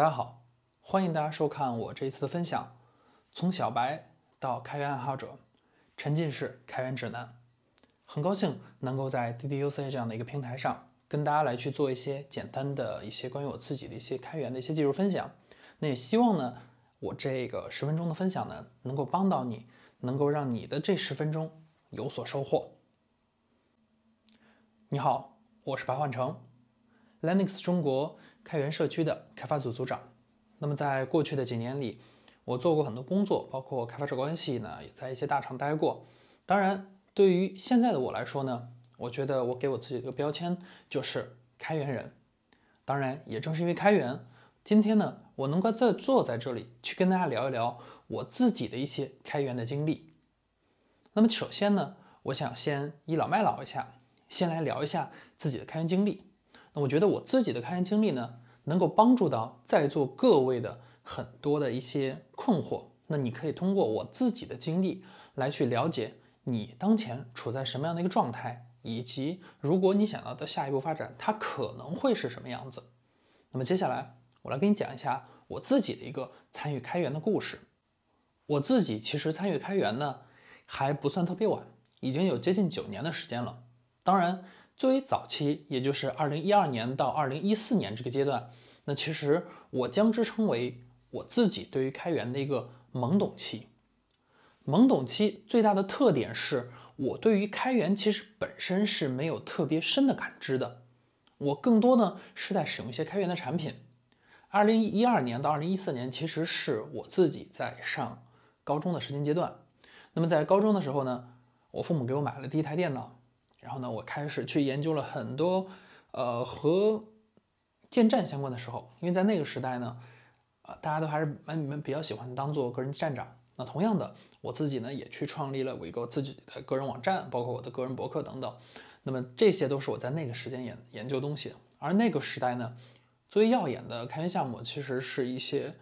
大家好，欢迎大家收看我这一次的分享，从小白到开源爱好者，沉浸式开源指南。很高兴能够在 D D U C 这样的一个平台上跟大家来去做一些简单的一些关于我自己的一些开源的一些技术分享。那也希望呢，我这个十分钟的分享呢，能够帮到你，能够让你的这十分钟有所收获。你好，我是白焕成，Linux 中国。开源社区的开发组组长。那么，在过去的几年里，我做过很多工作，包括开发者关系呢，也在一些大厂待过。当然，对于现在的我来说呢，我觉得我给我自己一个标签就是开源人。当然，也正是因为开源，今天呢，我能够再坐在这里去跟大家聊一聊我自己的一些开源的经历。那么，首先呢，我想先倚老卖老一下，先来聊一下自己的开源经历。那我觉得我自己的开源经历呢，能够帮助到在座各位的很多的一些困惑。那你可以通过我自己的经历来去了解你当前处在什么样的一个状态，以及如果你想要的下一步发展，它可能会是什么样子。那么接下来我来给你讲一下我自己的一个参与开源的故事。我自己其实参与开源呢，还不算特别晚，已经有接近九年的时间了。当然。作为早期，也就是二零一二年到二零一四年这个阶段，那其实我将之称为我自己对于开源的一个懵懂期。懵懂期最大的特点是我对于开源其实本身是没有特别深的感知的，我更多呢是在使用一些开源的产品。二零一二年到二零一四年，其实是我自己在上高中的时间阶段。那么在高中的时候呢，我父母给我买了第一台电脑。然后呢，我开始去研究了很多，呃，和建站相关的时候，因为在那个时代呢，啊，大家都还是蛮们比较喜欢当做个人站长。那同样的，我自己呢也去创立了我一个自己的个人网站，包括我的个人博客等等。那么这些都是我在那个时间研研究东西。而那个时代呢，最耀眼的开源项目其实是一些。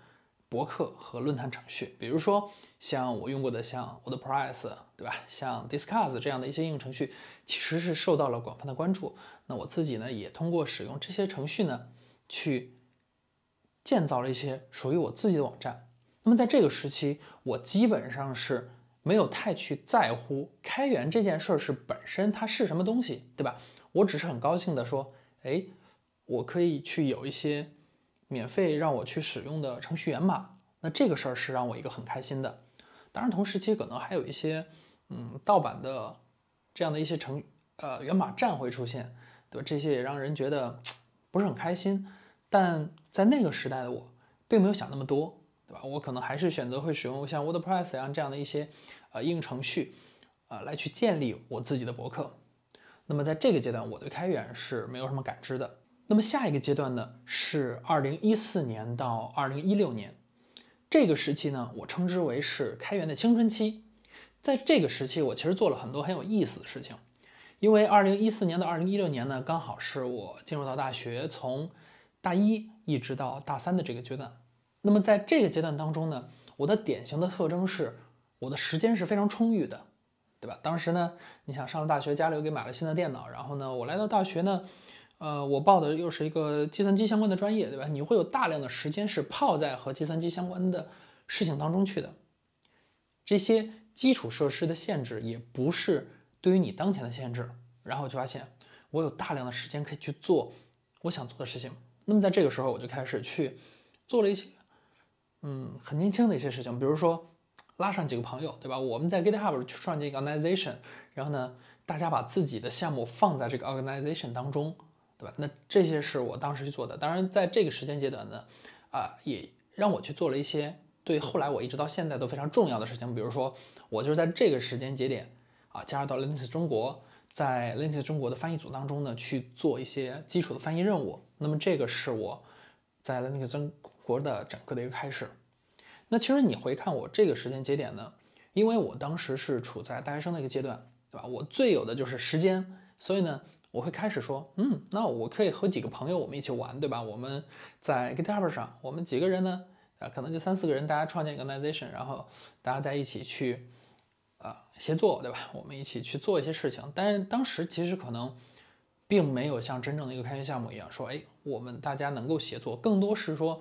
博客和论坛程序，比如说像我用过的像 WordPress，对吧？像 d i s c u s s 这样的一些应用程序，其实是受到了广泛的关注。那我自己呢，也通过使用这些程序呢，去建造了一些属于我自己的网站。那么在这个时期，我基本上是没有太去在乎开源这件事儿是本身它是什么东西，对吧？我只是很高兴的说，哎，我可以去有一些。免费让我去使用的程序员码，那这个事儿是让我一个很开心的。当然，同时期可能还有一些，嗯，盗版的这样的一些程呃源码站会出现，对吧？这些也让人觉得不是很开心。但在那个时代的我，并没有想那么多，对吧？我可能还是选择会使用像 WordPress 一样这样的一些呃应用程序，啊，来去建立我自己的博客。那么在这个阶段，我对开源是没有什么感知的。那么下一个阶段呢，是二零一四年到二零一六年这个时期呢，我称之为是开源的青春期。在这个时期，我其实做了很多很有意思的事情。因为二零一四年到二零一六年呢，刚好是我进入到大学，从大一一直到大三的这个阶段。那么在这个阶段当中呢，我的典型的特征是，我的时间是非常充裕的，对吧？当时呢，你想上了大学，家里又给买了新的电脑，然后呢，我来到大学呢。呃，我报的又是一个计算机相关的专业，对吧？你会有大量的时间是泡在和计算机相关的事情当中去的。这些基础设施的限制也不是对于你当前的限制。然后我就发现，我有大量的时间可以去做我想做的事情。那么在这个时候，我就开始去做了一些，嗯，很年轻的一些事情，比如说拉上几个朋友，对吧？我们在 GitHub 去创建一个 organization，然后呢，大家把自己的项目放在这个 organization 当中。对吧？那这些是我当时去做的。当然，在这个时间阶段呢，啊，也让我去做了一些对后来我一直到现在都非常重要的事情。比如说，我就是在这个时间节点啊，加入到 l i n u x 中国，在 l i n u x 中国的翻译组当中呢，去做一些基础的翻译任务。那么，这个是我在 l i n u x 中国的整个的一个开始。那其实你回看我这个时间节点呢，因为我当时是处在大学生的一个阶段，对吧？我最有的就是时间，所以呢。我会开始说，嗯，那我可以和几个朋友我们一起玩，对吧？我们在 GitHub 上，我们几个人呢，啊，可能就三四个人，大家创建一个 organization，然后大家在一起去，啊，协作，对吧？我们一起去做一些事情。但是当时其实可能，并没有像真正的一个开源项目一样说，哎，我们大家能够协作，更多是说，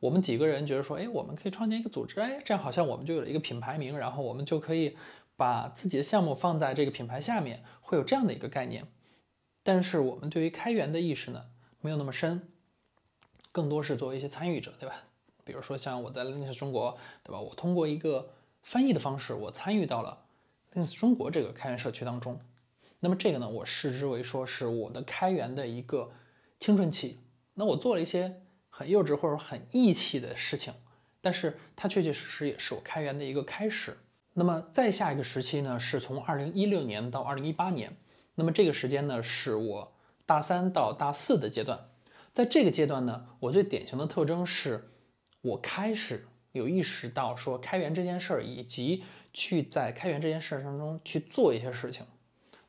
我们几个人觉得说，哎，我们可以创建一个组织，哎，这样好像我们就有了一个品牌名，然后我们就可以把自己的项目放在这个品牌下面，会有这样的一个概念。但是我们对于开源的意识呢，没有那么深，更多是作为一些参与者，对吧？比如说像我在 Linux 中国，对吧？我通过一个翻译的方式，我参与到了 Linux 中国这个开源社区当中。那么这个呢，我视之为说是我的开源的一个青春期。那我做了一些很幼稚或者很义气的事情，但是它确确实实也是我开源的一个开始。那么再下一个时期呢，是从2016年到2018年。那么这个时间呢，是我大三到大四的阶段，在这个阶段呢，我最典型的特征是，我开始有意识到说开源这件事儿，以及去在开源这件事儿当中去做一些事情。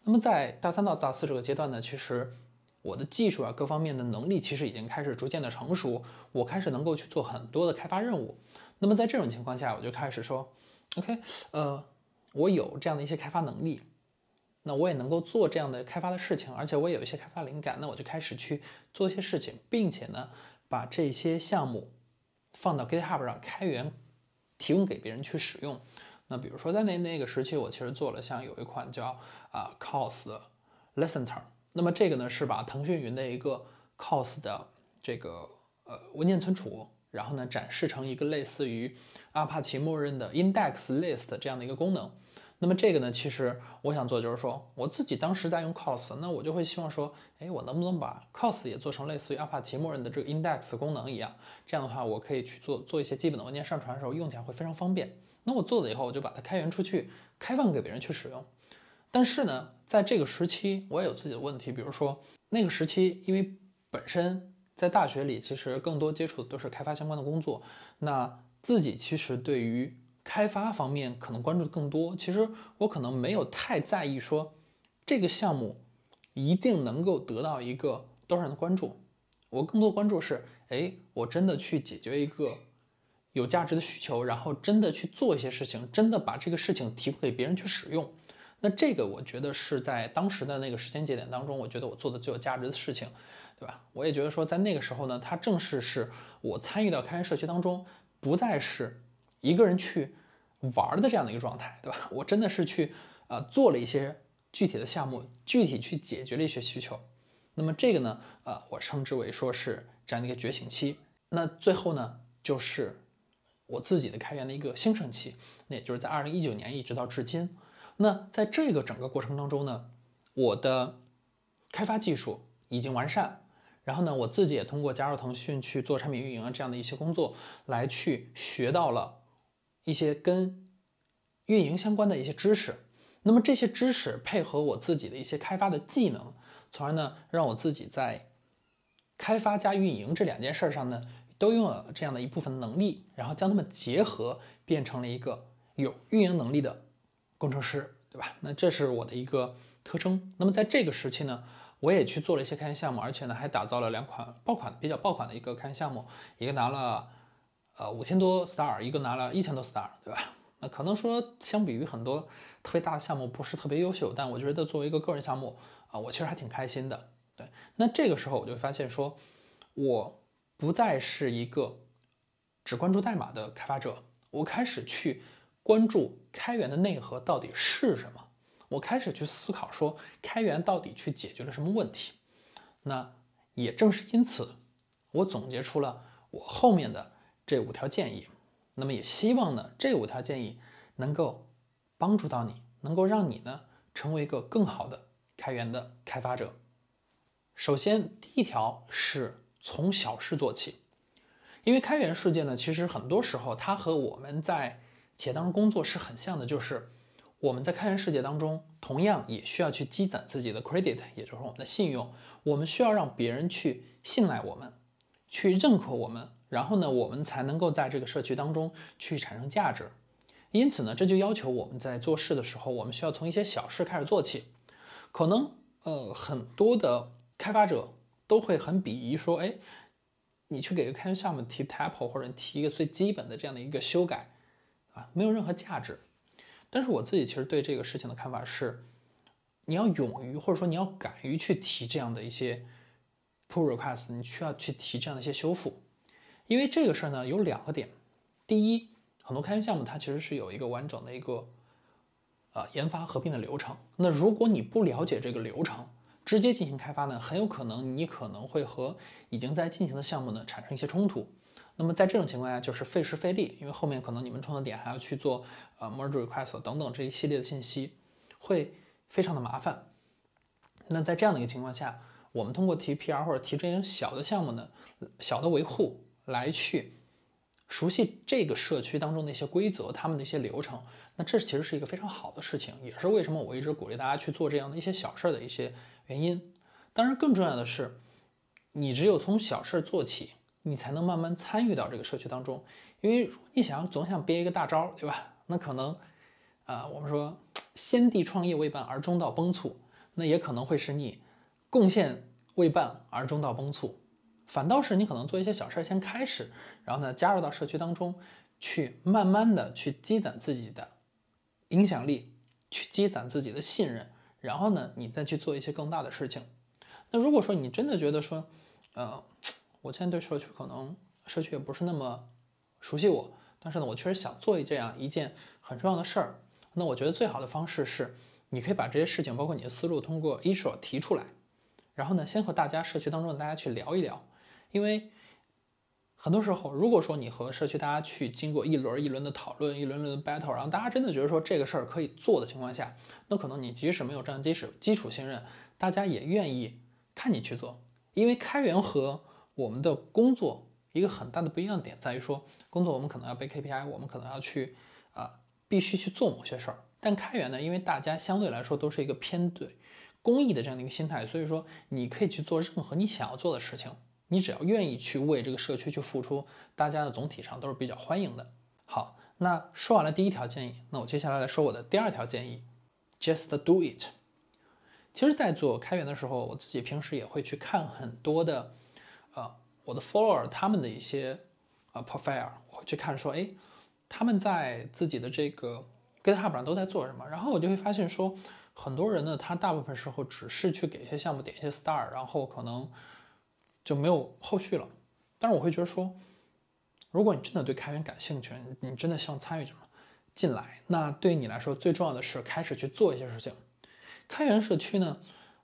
那么在大三到大四这个阶段呢，其实我的技术啊，各方面的能力其实已经开始逐渐的成熟，我开始能够去做很多的开发任务。那么在这种情况下，我就开始说，OK，呃，我有这样的一些开发能力。那我也能够做这样的开发的事情，而且我也有一些开发灵感，那我就开始去做一些事情，并且呢，把这些项目放到 GitHub 上开源，提供给别人去使用。那比如说在那那个时期，我其实做了像有一款叫啊 COS Listener，那么这个呢是把腾讯云的一个 COS 的这个呃文件存储，然后呢展示成一个类似于阿帕奇默认的 Index List 这样的一个功能。那么这个呢，其实我想做就是说，我自己当时在用 Cos，那我就会希望说，哎，我能不能把 Cos 也做成类似于 a p a 默认的这个 Index 功能一样？这样的话，我可以去做做一些基本的文件上传的时候，用起来会非常方便。那我做了以后，我就把它开源出去，开放给别人去使用。但是呢，在这个时期，我也有自己的问题，比如说那个时期，因为本身在大学里其实更多接触的都是开发相关的工作，那自己其实对于。开发方面可能关注的更多，其实我可能没有太在意说这个项目一定能够得到一个多少人的关注，我更多关注是，哎，我真的去解决一个有价值的需求，然后真的去做一些事情，真的把这个事情提供给别人去使用，那这个我觉得是在当时的那个时间节点当中，我觉得我做的最有价值的事情，对吧？我也觉得说在那个时候呢，它正是是我参与到开源社区当中，不再是。一个人去玩的这样的一个状态，对吧？我真的是去啊做了一些具体的项目，具体去解决了一些需求。那么这个呢，呃，我称之为说是这样的一个觉醒期。那最后呢，就是我自己的开源的一个兴盛期。那也就是在二零一九年一直到至今。那在这个整个过程当中呢，我的开发技术已经完善。然后呢，我自己也通过加入腾讯去做产品运营啊这样的一些工作，来去学到了。一些跟运营相关的一些知识，那么这些知识配合我自己的一些开发的技能，从而呢让我自己在开发加运营这两件事上呢，都拥有这样的一部分能力，然后将它们结合，变成了一个有运营能力的工程师，对吧？那这是我的一个特征。那么在这个时期呢，我也去做了一些开源项目，而且呢还打造了两款爆款，比较爆款的一个开源项目，一个拿了。呃，五千多 star，一个拿了一千多 star，对吧？那可能说，相比于很多特别大的项目，不是特别优秀，但我觉得作为一个个人项目啊，我其实还挺开心的。对，那这个时候我就发现说，我不再是一个只关注代码的开发者，我开始去关注开源的内核到底是什么，我开始去思考说，开源到底去解决了什么问题。那也正是因此，我总结出了我后面的。这五条建议，那么也希望呢，这五条建议能够帮助到你，能够让你呢，成为一个更好的开源的开发者。首先，第一条是从小事做起，因为开源世界呢，其实很多时候它和我们在企业当中工作是很像的，就是我们在开源世界当中，同样也需要去积攒自己的 credit，也就是我们的信用，我们需要让别人去信赖我们，去认可我们。然后呢，我们才能够在这个社区当中去产生价值。因此呢，这就要求我们在做事的时候，我们需要从一些小事开始做起。可能呃，很多的开发者都会很鄙夷说：“哎，你去给一个开源项目提 typo，或者提一个最基本的这样的一个修改啊，没有任何价值。”但是我自己其实对这个事情的看法是，你要勇于或者说你要敢于去提这样的一些 pull request，你需要去提这样的一些修复。因为这个事儿呢有两个点，第一，很多开源项目它其实是有一个完整的一个呃，研发合并的流程。那如果你不了解这个流程，直接进行开发呢，很有可能你可能会和已经在进行的项目呢产生一些冲突。那么在这种情况下，就是费时费力，因为后面可能你们创的点还要去做呃 merge request 等等这一系列的信息，会非常的麻烦。那在这样的一个情况下，我们通过提 PR 或者提这种小的项目呢，小的维护。来去熟悉这个社区当中的一些规则，他们的一些流程，那这其实是一个非常好的事情，也是为什么我一直鼓励大家去做这样的一些小事儿的一些原因。当然，更重要的是，你只有从小事儿做起，你才能慢慢参与到这个社区当中。因为你想总想憋一个大招，对吧？那可能啊，我们说先帝创业未半而中道崩殂，那也可能会使你贡献未半而中道崩殂。反倒是你可能做一些小事儿先开始，然后呢加入到社区当中，去慢慢的去积攒自己的影响力，去积攒自己的信任，然后呢你再去做一些更大的事情。那如果说你真的觉得说，呃，我现在对社区可能社区也不是那么熟悉，我，但是呢我确实想做一这样一件很重要的事儿，那我觉得最好的方式是，你可以把这些事情，包括你的思路，通过 issue 提出来，然后呢先和大家社区当中的大家去聊一聊。因为很多时候，如果说你和社区大家去经过一轮一轮的讨论，一轮轮 battle，然后大家真的觉得说这个事儿可以做的情况下，那可能你即使没有这样基础基础信任，大家也愿意看你去做。因为开源和我们的工作一个很大的不一样点在于说，工作我们可能要背 KPI，我们可能要去啊必须去做某些事儿，但开源呢，因为大家相对来说都是一个偏对公益的这样的一个心态，所以说你可以去做任何你想要做的事情。你只要愿意去为这个社区去付出，大家的总体上都是比较欢迎的。好，那说完了第一条建议，那我接下来来说我的第二条建议，just do it。其实，在做开源的时候，我自己平时也会去看很多的，呃，我的 follower 他们的一些，呃，profile，我会去看说，哎，他们在自己的这个 GitHub 上都在做什么，然后我就会发现说，很多人呢，他大部分时候只是去给一些项目点一些 star，然后可能。就没有后续了。但是我会觉得说，如果你真的对开源感兴趣，你真的希望参与进来，那对你来说最重要的是开始去做一些事情。开源社区呢，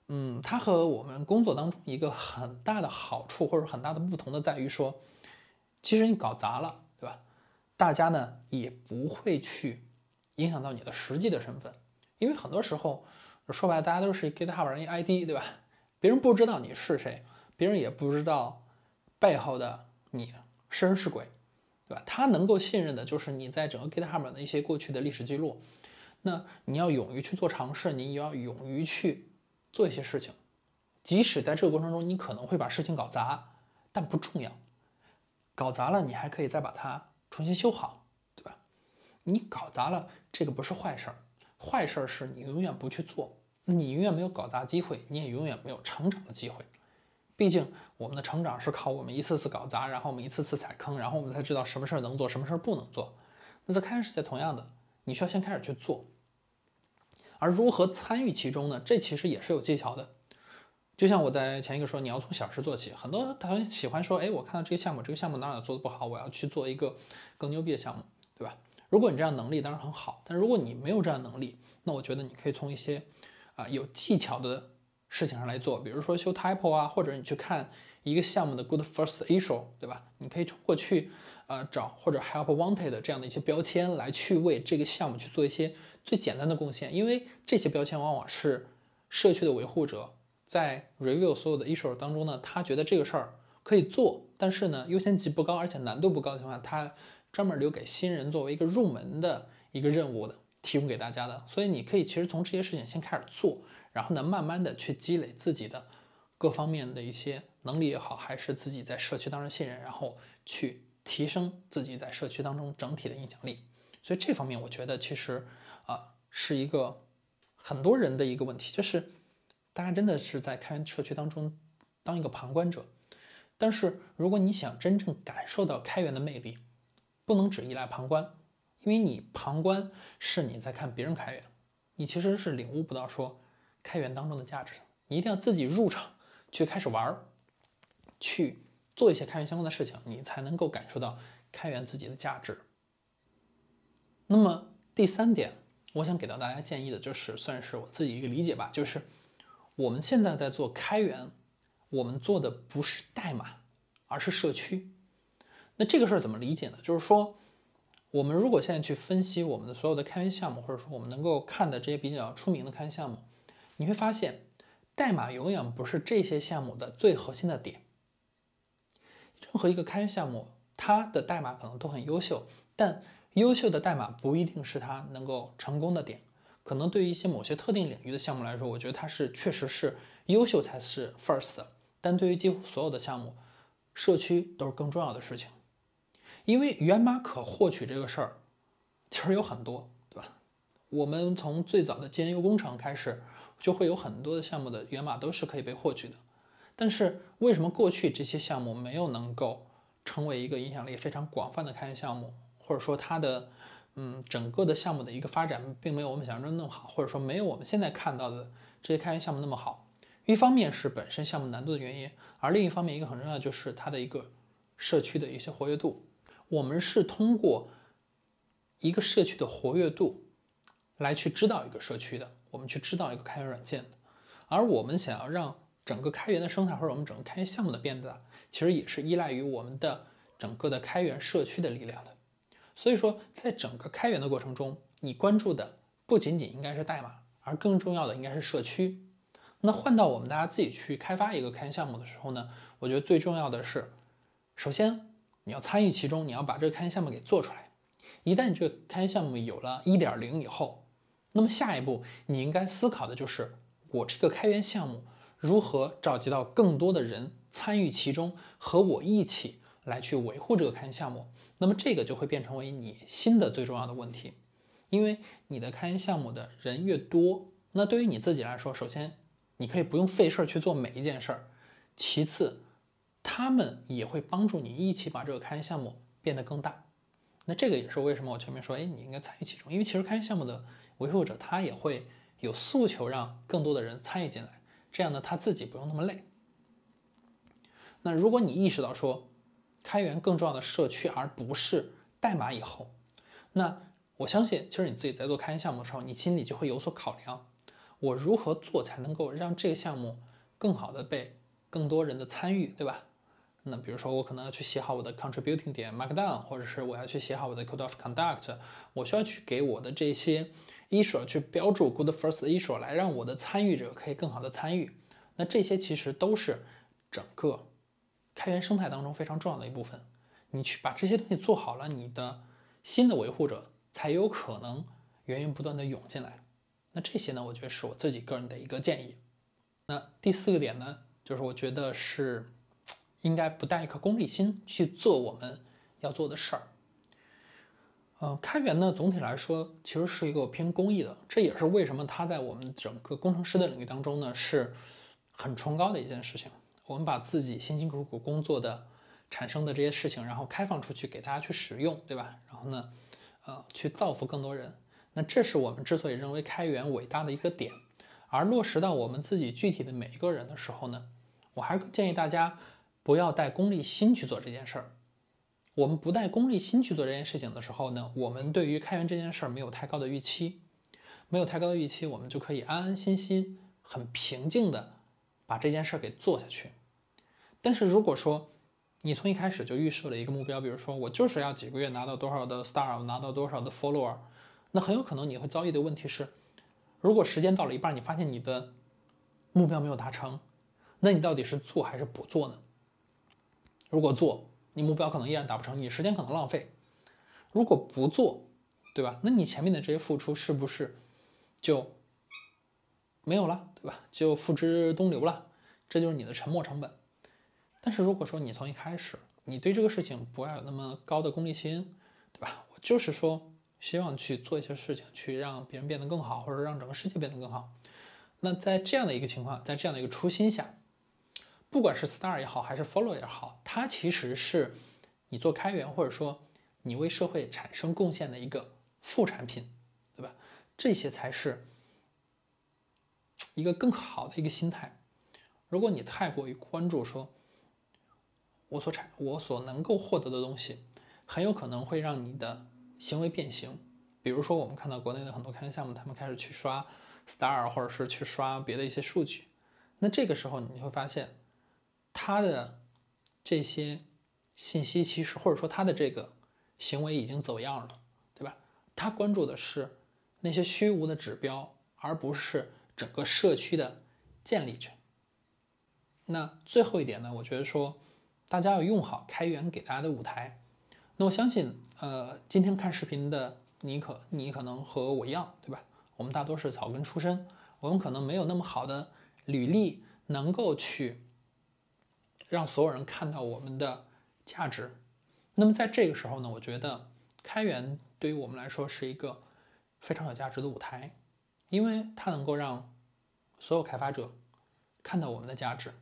嗯，它和我们工作当中一个很大的好处或者很大的不同的在于说，其实你搞砸了，对吧？大家呢也不会去影响到你的实际的身份，因为很多时候说白了，大家都是 GitHub 人一 ID，对吧？别人不知道你是谁。别人也不知道背后的你是人是鬼，对吧？他能够信任的就是你在整个 Git Hub 的一些过去的历史记录。那你要勇于去做尝试，你也要勇于去做一些事情，即使在这个过程中你可能会把事情搞砸，但不重要。搞砸了，你还可以再把它重新修好，对吧？你搞砸了，这个不是坏事儿。坏事儿是你永远不去做，你永远没有搞砸机会，你也永远没有成长的机会。毕竟我们的成长是靠我们一次次搞砸，然后我们一次次踩坑，然后我们才知道什么事儿能做，什么事儿不能做。那在开始在同样的，你需要先开始去做。而如何参与其中呢？这其实也是有技巧的。就像我在前一个说，你要从小事做起。很多学喜欢说，哎，我看到这个项目，这个项目哪哪做的不好，我要去做一个更牛逼的项目，对吧？如果你这样能力当然很好，但如果你没有这样能力，那我觉得你可以从一些啊有技巧的。事情上来做，比如说修 typo 啊，或者你去看一个项目的 good first issue，对吧？你可以通过去呃找或者 help wanted 这样的一些标签来去为这个项目去做一些最简单的贡献，因为这些标签往往是社区的维护者在 review 所有的 issue 当中呢，他觉得这个事儿可以做，但是呢优先级不高，而且难度不高的情况下，他专门留给新人作为一个入门的一个任务的提供给大家的，所以你可以其实从这些事情先开始做。然后呢，慢慢的去积累自己的各方面的一些能力也好，还是自己在社区当中信任，然后去提升自己在社区当中整体的影响力。所以这方面，我觉得其实啊，是一个很多人的一个问题，就是大家真的是在开源社区当中当一个旁观者。但是如果你想真正感受到开源的魅力，不能只依赖旁观，因为你旁观是你在看别人开源，你其实是领悟不到说。开源当中的价值，你一定要自己入场去开始玩儿，去做一些开源相关的事情，你才能够感受到开源自己的价值。那么第三点，我想给到大家建议的就是，算是我自己一个理解吧，就是我们现在在做开源，我们做的不是代码，而是社区。那这个事儿怎么理解呢？就是说，我们如果现在去分析我们的所有的开源项目，或者说我们能够看的这些比较出名的开源项目。你会发现，代码永远不是这些项目的最核心的点。任何一个开源项目，它的代码可能都很优秀，但优秀的代码不一定是它能够成功的点。可能对于一些某些特定领域的项目来说，我觉得它是确实是优秀才是 first。但对于几乎所有的项目，社区都是更重要的事情，因为源码可获取这个事儿其实有很多，对吧？我们从最早的 GNU 工程开始。就会有很多的项目的源码都是可以被获取的，但是为什么过去这些项目没有能够成为一个影响力非常广泛的开源项目，或者说它的嗯整个的项目的一个发展并没有我们想象中那么好，或者说没有我们现在看到的这些开源项目那么好？一方面是本身项目难度的原因，而另一方面一个很重要就是它的一个社区的一些活跃度。我们是通过一个社区的活跃度来去知道一个社区的。我们去制造一个开源软件的，而我们想要让整个开源的生态或者我们整个开源项目的变大，其实也是依赖于我们的整个的开源社区的力量的。所以说，在整个开源的过程中，你关注的不仅仅应该是代码，而更重要的应该是社区。那换到我们大家自己去开发一个开源项目的时候呢，我觉得最重要的是，首先你要参与其中，你要把这个开源项目给做出来。一旦你这个开源项目有了一点零以后，那么下一步你应该思考的就是，我这个开源项目如何召集到更多的人参与其中，和我一起来去维护这个开源项目。那么这个就会变成为你新的最重要的问题，因为你的开源项目的人越多，那对于你自己来说，首先你可以不用费事儿去做每一件事儿，其次他们也会帮助你一起把这个开源项目变得更大。那这个也是为什么我前面说，哎，你应该参与其中，因为其实开源项目的。维护者他也会有诉求，让更多的人参与进来，这样呢他自己不用那么累。那如果你意识到说，开源更重要的社区，而不是代码以后，那我相信其实你自己在做开源项目的时候，你心里就会有所考量，我如何做才能够让这个项目更好的被更多人的参与，对吧？那比如说我可能要去写好我的 contributing 点 markdown，或者是我要去写好我的 code of conduct，我需要去给我的这些。issue 去标注 good first issue 来让我的参与者可以更好的参与，那这些其实都是整个开源生态当中非常重要的一部分。你去把这些东西做好了，你的新的维护者才有可能源源不断的涌进来。那这些呢，我觉得是我自己个人的一个建议。那第四个点呢，就是我觉得是应该不带一颗功利心去做我们要做的事儿。呃，开源呢，总体来说其实是一个偏公益的，这也是为什么它在我们整个工程师的领域当中呢，是很崇高的一件事情。我们把自己辛辛苦苦工作的产生的这些事情，然后开放出去给大家去使用，对吧？然后呢，呃，去造福更多人。那这是我们之所以认为开源伟大的一个点。而落实到我们自己具体的每一个人的时候呢，我还是建议大家不要带功利心去做这件事儿。我们不带功利心去做这件事情的时候呢，我们对于开源这件事儿没有太高的预期，没有太高的预期，我们就可以安安心心、很平静的把这件事儿给做下去。但是如果说你从一开始就预设了一个目标，比如说我就是要几个月拿到多少的 star，拿到多少的 follower，那很有可能你会遭遇的问题是，如果时间到了一半，你发现你的目标没有达成，那你到底是做还是不做呢？如果做，你目标可能依然达不成，你时间可能浪费。如果不做，对吧？那你前面的这些付出是不是就没有了，对吧？就付之东流了。这就是你的沉没成本。但是如果说你从一开始，你对这个事情不要有那么高的功利心，对吧？我就是说希望去做一些事情，去让别人变得更好，或者让整个世界变得更好。那在这样的一个情况，在这样的一个初心下。不管是 star 也好，还是 follow 也好，它其实是你做开源或者说你为社会产生贡献的一个副产品，对吧？这些才是一个更好的一个心态。如果你太过于关注说我所产我所能够获得的东西，很有可能会让你的行为变形。比如说，我们看到国内的很多开源项目，他们开始去刷 star 或者是去刷别的一些数据，那这个时候你会发现。他的这些信息其实，或者说他的这个行为已经走样了，对吧？他关注的是那些虚无的指标，而不是整个社区的建立者。那最后一点呢？我觉得说，大家要用好开源给大家的舞台。那我相信，呃，今天看视频的你可你可能和我一样，对吧？我们大多是草根出身，我们可能没有那么好的履历，能够去。让所有人看到我们的价值。那么，在这个时候呢，我觉得开源对于我们来说是一个非常有价值的舞台，因为它能够让所有开发者看到我们的价值。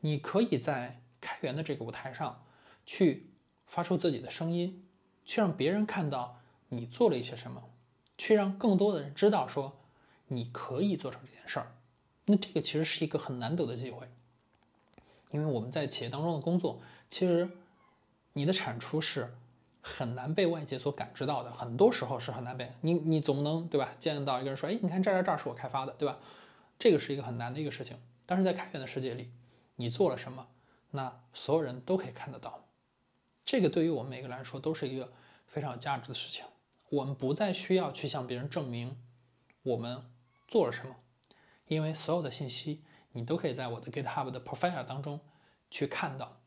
你可以在开源的这个舞台上，去发出自己的声音，去让别人看到你做了一些什么，去让更多的人知道说你可以做成这件事儿。那这个其实是一个很难得的机会。因为我们在企业当中的工作，其实你的产出是很难被外界所感知到的，很多时候是很难被你你总能对吧？见到一个人说，哎，你看这儿这儿这儿是我开发的，对吧？这个是一个很难的一个事情。但是在开源的世界里，你做了什么，那所有人都可以看得到。这个对于我们每个来说都是一个非常有价值的事情。我们不再需要去向别人证明我们做了什么，因为所有的信息。你都可以在我的 GitHub 的 profile 当中去看到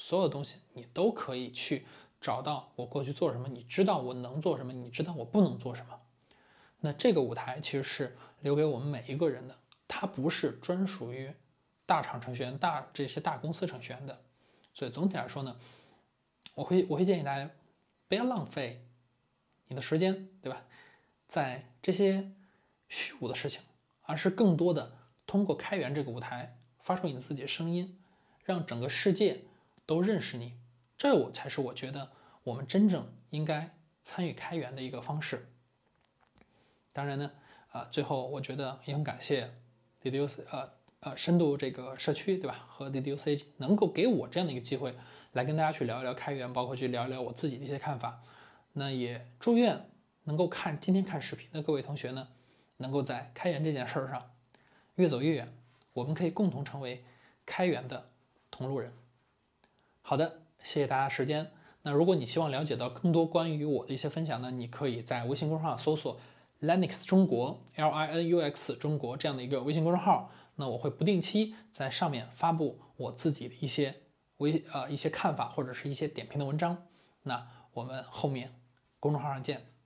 所有的东西，你都可以去找到我过去做什么，你知道我能做什么，你知道我不能做什么。那这个舞台其实是留给我们每一个人的，它不是专属于大厂程序员、大这些大公司程序员的。所以总体来说呢，我会我会建议大家不要浪费你的时间，对吧？在这些虚无的事情，而是更多的。通过开源这个舞台，发出你自己的声音，让整个世界都认识你，这我才是我觉得我们真正应该参与开源的一个方式。当然呢，啊，最后我觉得也很感谢 Deduce 呃呃深度这个社区对吧，和 Deduce 能够给我这样的一个机会，来跟大家去聊一聊开源，包括去聊一聊我自己的一些看法。那也祝愿能够看今天看视频的各位同学呢，能够在开源这件事儿上。越走越远，我们可以共同成为开源的同路人。好的，谢谢大家时间。那如果你希望了解到更多关于我的一些分享呢，你可以在微信公众号搜索 “Linux 中国”、“L I N U X 中国”这样的一个微信公众号。那我会不定期在上面发布我自己的一些微呃一些看法或者是一些点评的文章。那我们后面公众号上见。